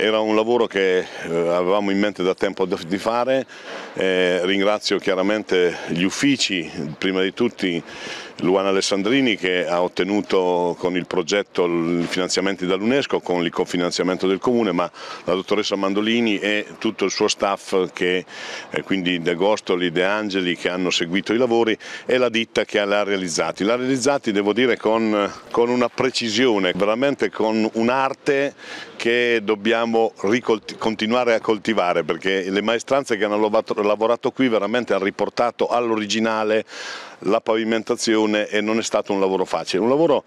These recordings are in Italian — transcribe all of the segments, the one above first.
Era un lavoro che eh, avevamo in mente da tempo di fare, eh, ringrazio chiaramente gli uffici, prima di tutti Luana Alessandrini che ha ottenuto con il progetto i finanziamenti dall'UNESCO, con il cofinanziamento del Comune, ma la dottoressa Mandolini e tutto il suo staff, che, eh, quindi De Gostoli, De Angeli che hanno seguito i lavori e la ditta che l'ha realizzati. L'ha realizzati devo dire con, con una precisione, veramente con un'arte che dobbiamo dobbiamo continuare a coltivare perché le maestranze che hanno lavorato qui veramente hanno riportato all'originale la pavimentazione e non è stato un lavoro facile, un lavoro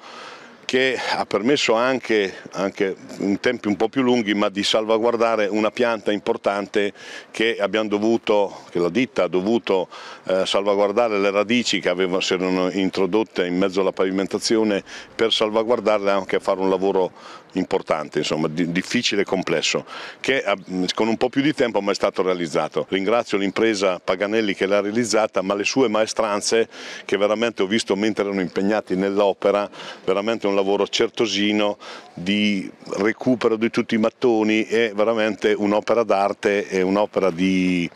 che ha permesso anche, anche, in tempi un po' più lunghi ma di salvaguardare una pianta importante che, dovuto, che la ditta ha dovuto eh, salvaguardare le radici che aveva, si erano introdotte in mezzo alla pavimentazione per salvaguardarle anche a fare un lavoro importante, insomma, di, difficile e complesso, che eh, con un po' più di tempo ma è stato realizzato. Ringrazio l'impresa Paganelli che l'ha realizzata ma le sue maestranze che veramente ho visto mentre erano impegnati nell'opera, veramente un lavoro certosino di recupero di tutti i mattoni, è veramente un'opera d'arte e un'opera di,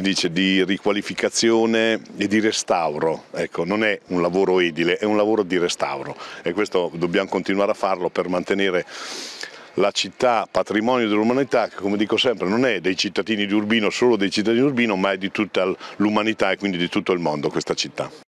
dice, di riqualificazione e di restauro, ecco, non è un lavoro edile, è un lavoro di restauro e questo dobbiamo continuare a farlo per mantenere la città patrimonio dell'umanità che come dico sempre non è dei cittadini di Urbino, solo dei cittadini di Urbino ma è di tutta l'umanità e quindi di tutto il mondo questa città.